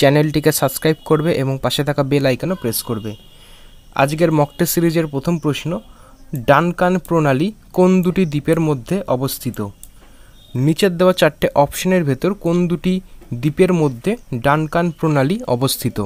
চ্যানেলটিকে সাবস্ক্রাইব করবে এবং পাশে থাকা বেল আইকনও প্রেস করবে আজকের মকটে সিরিজের প্রথম প্রশ্ন ডানকান প্রণালী কোন দুটি দ্বীপের মধ্যে অবস্থিত নিচের দেওয়া চারটে অপশনের ভেতর কোন দুটি দ্বীপের মধ্যে ডানকান প্রণালী অবস্থিত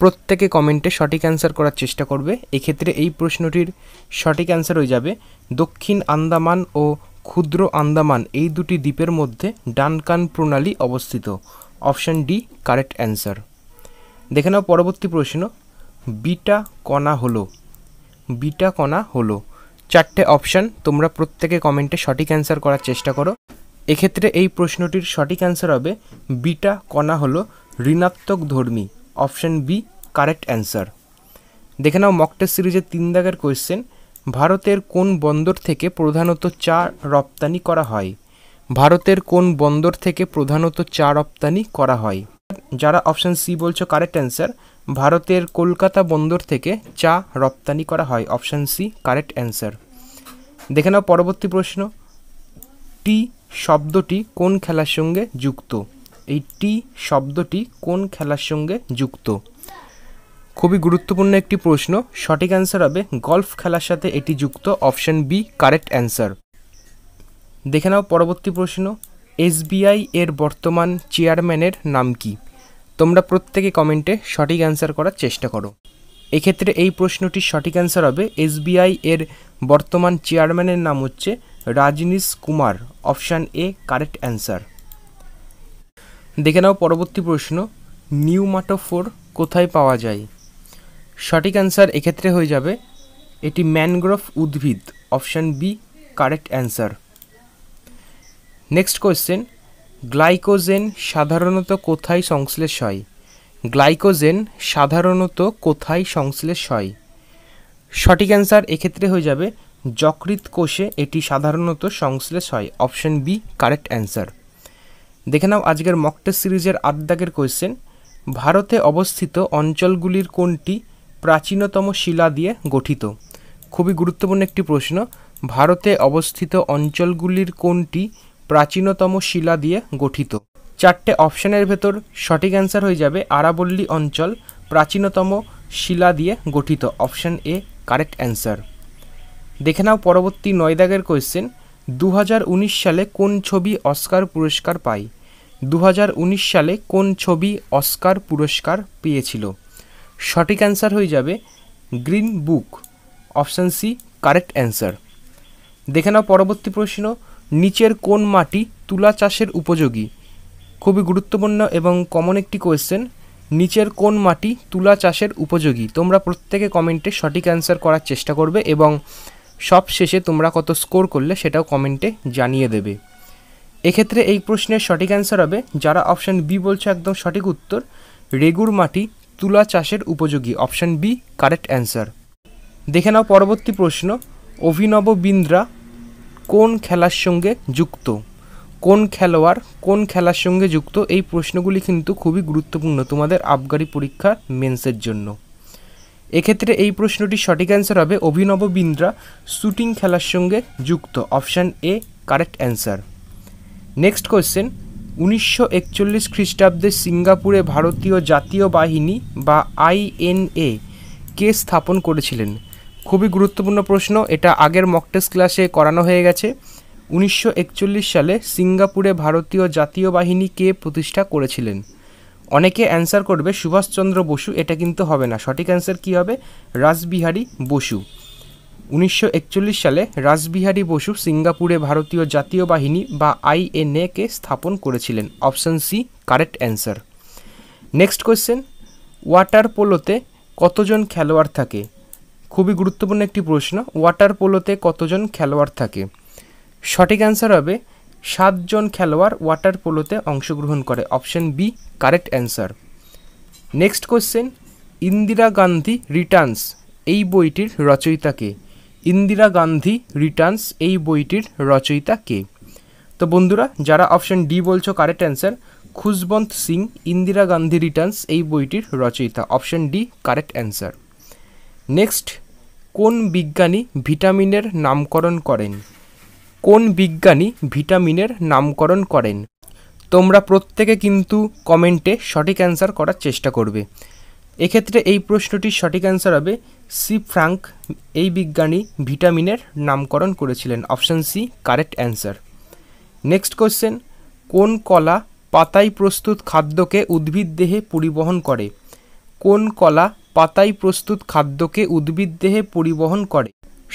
প্রত্যেকে কমেন্টে সঠিক অ্যান্সার করার চেষ্টা করবে এক্ষেত্রে এই প্রশ্নটির সঠিক অ্যান্সার হয়ে যাবে দক্ষিণ আন্দামান ও ক্ষুদ্র আন্দামান এই দুটি দ্বীপের মধ্যে ডানকান প্রণালী অবস্থিত অপশান ডি কারেক্ট অ্যান্সার দেখে নাও পরবর্তী প্রশ্ন বিটা কণা হলো বিটা কণা হলো চারটে অপশান তোমরা প্রত্যেকে কমেন্টে সঠিক অ্যান্সার করার চেষ্টা করো এক্ষেত্রে এই প্রশ্নটির সঠিক অ্যান্সার হবে বিটা কণা হলো ঋণাত্মক ধর্মী অপশান বি কারেক্ট অ্যান্সার দেখে নাও মকটেস সিরিজের তিন দাগের কোয়েশ্চেন ভারতের কোন বন্দর থেকে প্রধানত চা রপ্তানি করা হয় ভারতের কোন বন্দর থেকে প্রধানত চা রপ্তানি করা হয় যারা অপশান সি বলছো কারেক্ট অ্যান্সার ভারতের কলকাতা বন্দর থেকে চা রপ্তানি করা হয় অপশান সি কারেক্ট অ্যান্সার দেখে নাও পরবর্তী প্রশ্ন টি শব্দটি কোন খেলার সঙ্গে যুক্ত এই টি শব্দটি কোন খেলার সঙ্গে যুক্ত খুবই গুরুত্বপূর্ণ একটি প্রশ্ন সঠিক অ্যান্সার হবে গলফ খেলার সাথে এটি যুক্ত অপশান বি কারেক্ট অ্যান্সার দেখে নাও পরবর্তী প্রশ্ন এসবিআই এর বর্তমান চেয়ারম্যানের নাম কি তোমরা প্রত্যেকে কমেন্টে সঠিক অ্যান্সার করার চেষ্টা করো এক্ষেত্রে এই প্রশ্নটির সঠিক অ্যান্সার হবে এসবিআই এর বর্তমান চেয়ারম্যানের নাম হচ্ছে Rajneesh Kumar option A correct answer দেখে নাও পরবর্তী প্রশ্ন নিউ মাটোফোর কোথায় পাওয়া যায় সঠিক অ্যান্সার এক্ষেত্রে হয়ে যাবে এটি ম্যানগ্রোভ উদ্ভিদ option B correct answer next question glycogen সাধারণত কোথায় সংশ্লেষ হয় গ্লাইকোজেন সাধারণত কোথায় সংশ্লেষ হয় সঠিক অ্যান্সার এক্ষেত্রে হয়ে যাবে যকৃত কোষে এটি সাধারণত সংশ্লেষ হয় অপশন বি কারেক্ট অ্যান্সার দেখে নাও আজকের মকটেস সিরিজের আদাগের কোয়েশ্চেন ভারতে অবস্থিত অঞ্চলগুলির কোনটি প্রাচীনতম শিলা দিয়ে গঠিত খুবই গুরুত্বপূর্ণ একটি প্রশ্ন ভারতে অবস্থিত অঞ্চলগুলির কোনটি প্রাচীনতম শিলা দিয়ে গঠিত চারটে অপশানের ভেতর সঠিক অ্যান্সার হয়ে যাবে আরাবল্লী অঞ্চল প্রাচীনতম শিলা দিয়ে গঠিত অপশান এ কারেক্ট অ্যান্সার দেখে নাও পরবর্তী নয়দাগের কোয়েশ্চেন দু সালে কোন ছবি অস্কার পুরস্কার পায় দু সালে কোন ছবি অস্কার পুরস্কার পেয়েছিল সঠিক অ্যান্সার হয়ে যাবে green book option C correct answer দেখে নাও পরবর্তী প্রশ্ন নিচের কোন মাটি তুলা চাষের উপযোগী খুবই গুরুত্বপূর্ণ এবং কমন একটি কোয়েশ্চেন নিচের কোন মাটি তুলা চাষের উপযোগী তোমরা প্রত্যেকে কমেন্টে সঠিক অ্যান্সার করার চেষ্টা করবে এবং সব শেষে তোমরা কত স্কোর করলে সেটাও কমেন্টে জানিয়ে দেবে এক্ষেত্রে এই প্রশ্নের সঠিক অ্যান্সার হবে যারা অপশান বি বলছে একদম সঠিক উত্তর রেগুর মাটি তুলা চাষের উপযোগী অপশান বি কারেক্ট অ্যান্সার দেখে নাও পরবর্তী প্রশ্ন অভিনব বিন্দ্রা কোন খেলার সঙ্গে যুক্ত কোন খেলোয়াড় কোন খেলার সঙ্গে যুক্ত এই প্রশ্নগুলি কিন্তু খুবই গুরুত্বপূর্ণ তোমাদের আবগারি পরীক্ষা মেন্সের জন্য এক্ষেত্রে এই প্রশ্নটি সঠিক অ্যান্সার হবে অভিনব বিন্দ্রা শুটিং খেলার সঙ্গে যুক্ত option A correct answer next question উনিশশো একচল্লিশ খ্রিস্টাব্দে সিঙ্গাপুরে ভারতীয় জাতীয় বাহিনী বা আইএনএ কে স্থাপন করেছিলেন খুবই গুরুত্বপূর্ণ প্রশ্ন এটা আগের মকটেস ক্লাসে করানো হয়ে গেছে উনিশশো সালে সিঙ্গাপুরে ভারতীয় জাতীয় বাহিনী কে প্রতিষ্ঠা করেছিলেন অনেকে অ্যান্সার করবে সুভাষচন্দ্র বসু এটা কিন্তু হবে না সঠিক অ্যান্সার কী হবে রাসবিহারী বসু উনিশশো সালে রাসবিহারী বসু সিঙ্গাপুরে ভারতীয় জাতীয় বাহিনী বা আইএনএ কে স্থাপন করেছিলেন option C correct answer next question water পোলোতে কতজন খেলোয়াড় থাকে খুবই গুরুত্বপূর্ণ একটি প্রশ্ন ওয়াটার পোলোতে কতজন খেলোয়াড় থাকে সঠিক অ্যান্সার হবে সাতজন খেলোয়াড় ওয়াটার পোলোতে অংশগ্রহণ করে option B correct answer next question Indira Gandhi returns এই বইটির রচয়িতা কে ইন্দিরা গান্ধী রিটার্নস এই বইটির রচয়িতা কে তো বন্ধুরা যারা অপশন ডি বলছো correct answer Khushwant Singh Indira Gandhi returns এই বইটির রচয়িতা option D correct answer next কোন বিজ্ঞানী ভিটামিনের নামকরণ করেন কোন বিজ্ঞানী ভিটামিনের নামকরণ করেন তোমরা প্রত্যেকে কিন্তু কমেন্টে সঠিক অ্যান্সার করার চেষ্টা করবে এক্ষেত্রে এই প্রশ্নটির সঠিক অ্যান্সার হবে সি ফ্রাঙ্ক এই বিজ্ঞানী ভিটামিনের নামকরণ করেছিলেন option C correct answer next question কোন কলা পাতায় প্রস্তুত খাদ্যকে উদ্ভিদ দেহে পরিবহন করে কোন কলা পাতায় প্রস্তুত খাদ্যকে উদ্ভিদ দেহে পরিবহন করে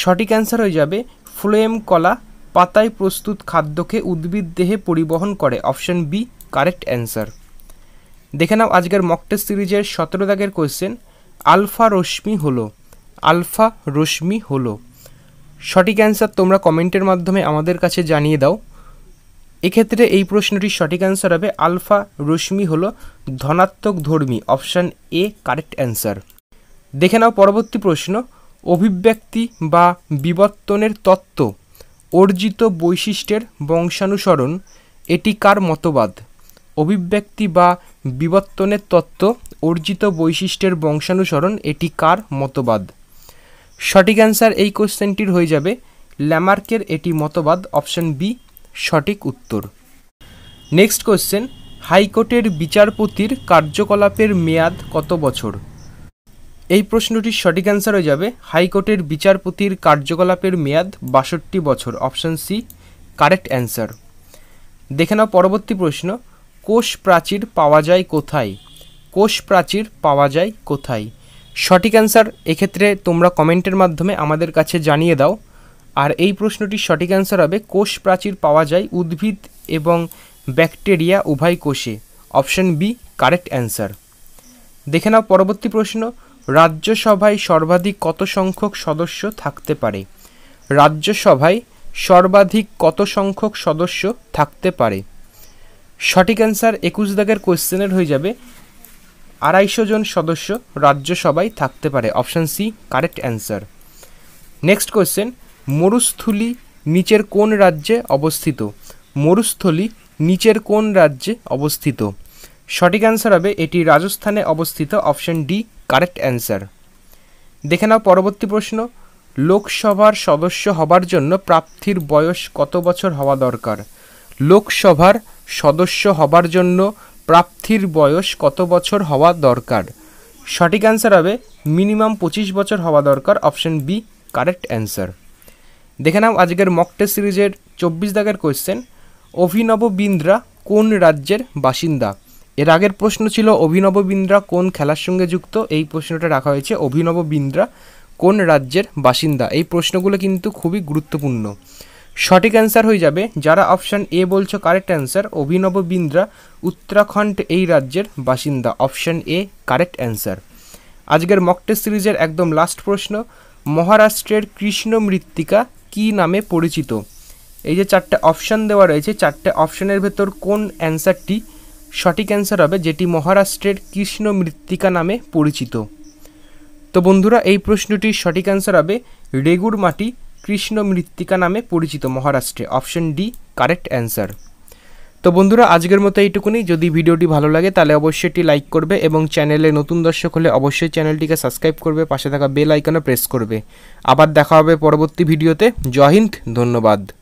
সঠিক অ্যান্সার হয়ে যাবে ফ্লোয়েম কলা পাতায় প্রস্তুত খাদ্যকে উদ্ভিদ দেহে পরিবহন করে অপশন বি কারেক্ট অ্যান্সার দেখে নাও আজকের মকটেস সিরিজের সতেরো দাগের কোয়েশ্চেন আলফা রশ্মি হলো আলফা রশ্মি হলো সঠিক অ্যান্সার তোমরা কমেন্টের মাধ্যমে আমাদের কাছে জানিয়ে দাও এক্ষেত্রে এই প্রশ্নটির সঠিক অ্যান্সার হবে আলফা রশ্মি হল ধনাত্মক ধর্মী অপশান এ কারেক্ট অ্যান্সার দেখে নাও পরবর্তী প্রশ্ন অভিব্যক্তি বা বিবর্তনের তত্ত্ব অর্জিত বৈশিষ্ট্যের বংশানুসরণ এটি কার মতবাদ অভিব্যক্তি বা বিবর্তনের তত্ত্ব অর্জিত বৈশিষ্ট্যের বংশানুসরণ এটি কার মতবাদ সঠিক অ্যান্সার এই কোশ্চেনটির হয়ে যাবে ল্যামার্কের এটি মতবাদ অপশান বি সঠিক উত্তর নেক্সট কোয়েশ্চেন হাইকোর্টের বিচারপতির কার্যকলাপের মেয়াদ কত বছর এই প্রশ্নটির সঠিক অ্যান্সার হয়ে যাবে হাইকোর্টের বিচারপতির কার্যকলাপের মেয়াদ বাষট্টি বছর অপশান সি কারেক্ট অ্যান্সার দেখে নাও পরবর্তী প্রশ্ন কোষ প্রাচীর পাওয়া যায় কোথায় কোষ প্রাচীর পাওয়া যায় কোথায় সঠিক অ্যান্সার এক্ষেত্রে তোমরা কমেন্টের মাধ্যমে আমাদের কাছে জানিয়ে দাও আর এই প্রশ্নটির সঠিক অ্যান্সার হবে কোষ প্রাচীর পাওয়া যায় উদ্ভিদ এবং ব্যাকটেরিয়া উভয় কোষে অপশন বি কারেক্ট অ্যান্সার দেখে নাও পরবর্তী প্রশ্ন রাজ্যসভায় সর্বাধিক কত সংখ্যক সদস্য থাকতে পারে রাজ্যসভায় সর্বাধিক কত সংখ্যক সদস্য থাকতে পারে সঠিক অ্যান্সার একুশ দাগের কোয়েশ্চেনের হয়ে যাবে আড়াইশো জন সদস্য রাজ্যসভায় থাকতে পারে option C correct answer next question Marusthali নিচের কোন রাজ্যে অবস্থিত মরুস্থলী নিচের কোন রাজ্যে অবস্থিত সঠিক অ্যান্সার হবে এটি রাজস্থানে অবস্থিত অপশন ডি কারেক্ট অ্যান্সার দেখে নাও পরবর্তী প্রশ্ন লোকসভার সদস্য হবার জন্য প্রাপ্তির বয়স কত বছর হওয়া দরকার লোকসভার সদস্য হবার জন্য প্রাপ্তির বয়স কত বছর হওয়া দরকার সঠিক অ্যান্সার হবে মিনিমাম পঁচিশ বছর হওয়া দরকার অপশন বি কারেক্ট অ্যান্সার দেখে নাও আজকের মক সিরিজের চব্বিশ দাগের কোয়েশ্চেন অভিনব বিন্দ্রা কোন রাজ্যের বাসিন্দা এর আগের প্রশ্ন ছিল অভিনব বিন্দ্রা কোন খেলার সঙ্গে যুক্ত এই প্রশ্নটা রাখা হয়েছে অভিনব বিন্দ্রা কোন রাজ্যের বাসিন্দা এই প্রশ্নগুলো কিন্তু খুবই গুরুত্বপূর্ণ সঠিক অ্যান্সার হয়ে যাবে যারা অপশান এ বলছো কারেক্ট অ্যান্সার অভিনব বিন্দ্রা উত্তরাখণ্ড এই রাজ্যের বাসিন্দা অপশান এ কারেক্ট অ্যান্সার আজকের মক সিরিজের একদম লাস্ট প্রশ্ন মহারাষ্ট্রের কৃষ্ণ মৃত্তিকা কি নামে পরিচিত এই যে চারটে অপশান দেওয়া রয়েছে চারটে অপশানের ভেতর কোন অ্যান্সারটি সঠিক অ্যান্সার হবে যেটি মহারাষ্ট্রের কৃষ্ণ মৃত্তিকা নামে পরিচিত তো বন্ধুরা এই প্রশ্নটির সঠিক অ্যান্সার হবে রেগুর মাটি কৃষ্ণ মৃত্তিকা নামে পরিচিত মহারাষ্ট্রে অপশন ডি কারেক্ট অ্যান্সার তো বন্ধুরা আজকের মতো এইটুকুনি যদি ভিডিওটি ভালো লাগে তাহলে অবশ্যই এটি লাইক করবে এবং চ্যানেলে নতুন দর্শক হলে অবশ্যই চ্যানেলটিকে সাবস্ক্রাইব করবে পাশে থাকা বেল আইকনে প্রেস করবে আবার দেখা হবে পরবর্তী ভিডিওতে জয় হিন্দ ধন্যবাদ